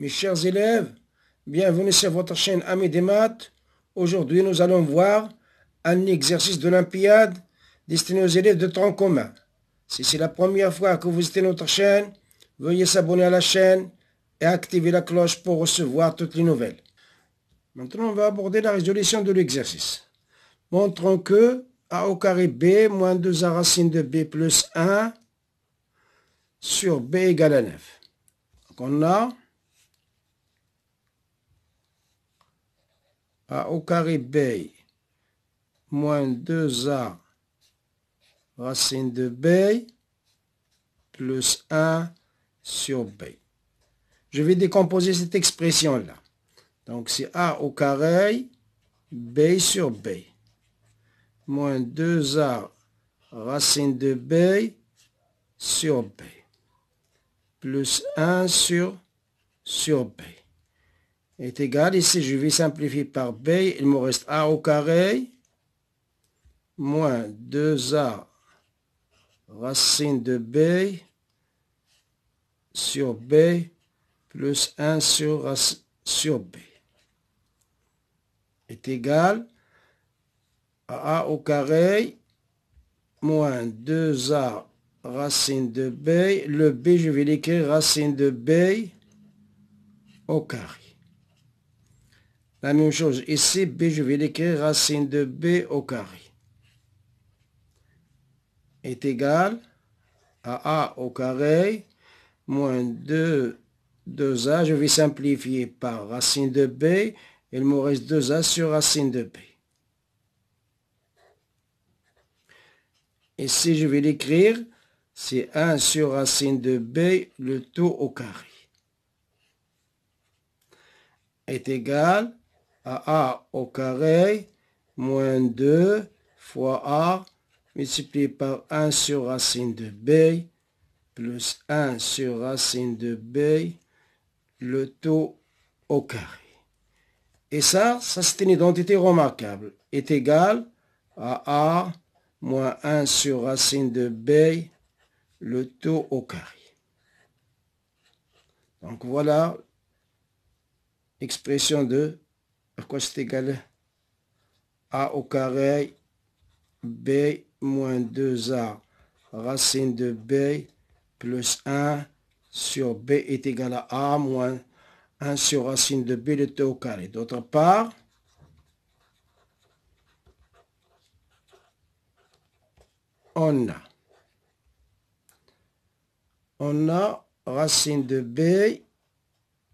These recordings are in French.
Mes chers élèves, bienvenue sur votre chaîne Amis des Maths. Aujourd'hui, nous allons voir un exercice d'Olympiade destiné aux élèves de tronc commun. Si c'est la première fois que vous visitez notre chaîne, veuillez s'abonner à la chaîne et activer la cloche pour recevoir toutes les nouvelles. Maintenant, on va aborder la résolution de l'exercice. Montrons que a au carré b moins 2 a racine de b plus 1 sur b égale à 9. on a A au carré B, moins 2a racine de B plus 1 sur B. Je vais décomposer cette expression-là. Donc c'est A au carré, B sur B, moins 2A racine de B sur B, plus 1 sur, sur B est égal, ici je vais simplifier par B, il me reste A au carré, moins 2A racine de B sur B plus 1 sur, sur B est égal à A au carré moins 2A racine de B. Le B, je vais l'écrire racine de B au carré. La même chose ici, b, je vais l'écrire racine de b au carré est égal à a au carré moins 2, 2a. Je vais simplifier par racine de b. Il me reste 2a sur racine de b. Ici, je vais l'écrire. C'est 1 sur racine de b, le tout au carré. Est égal a au carré moins 2 fois a multiplié par 1 sur racine de b plus 1 sur racine de b, le taux au carré. Et ça, ça c'est une identité remarquable, est égal à a moins 1 sur racine de b, le taux au carré. Donc voilà, l'expression de à quoi c'est égal à au carré b moins 2a racine de b plus 1 sur b est égal à a moins 1 sur racine de b de t au carré. D'autre part, on a, on a racine de b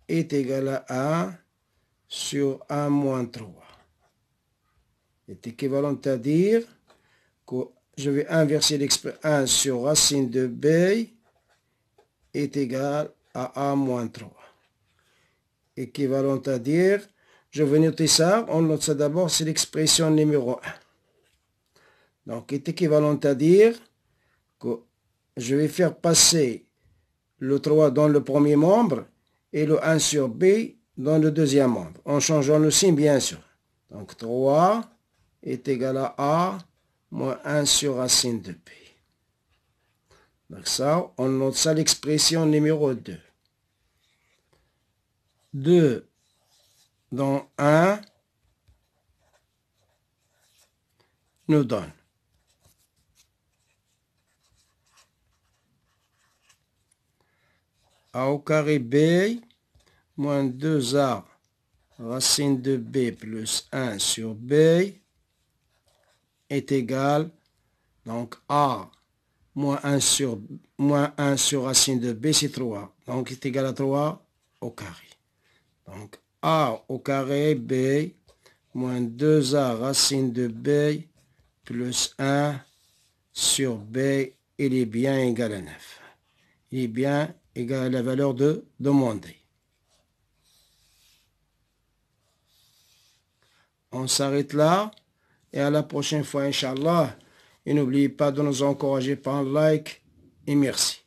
est égal à 1 sur a moins 3 est équivalent à dire que je vais inverser l'expression 1 sur racine de b est égal à 1 moins 3. Équivalent à dire, je vais noter ça, on note ça d'abord, c'est l'expression numéro 1. Donc, est équivalent à dire que je vais faire passer le 3 dans le premier membre et le 1 sur b dans le deuxième monde en changeant le signe bien sûr. Donc 3 est égal à A moins 1 sur racine de P. Donc ça, on note ça l'expression numéro 2. 2 dans 1 nous donne. A au carré B moins 2a racine de b plus 1 sur b est égal donc a moins 1 sur, sur racine de b c'est 3 donc est égal à 3 au carré donc a au carré b moins 2a racine de b plus 1 sur b il est bien égal à 9 il est bien égal à la valeur de demander On s'arrête là et à la prochaine fois, Inch'Allah. Et n'oubliez pas de nous encourager par un like et merci.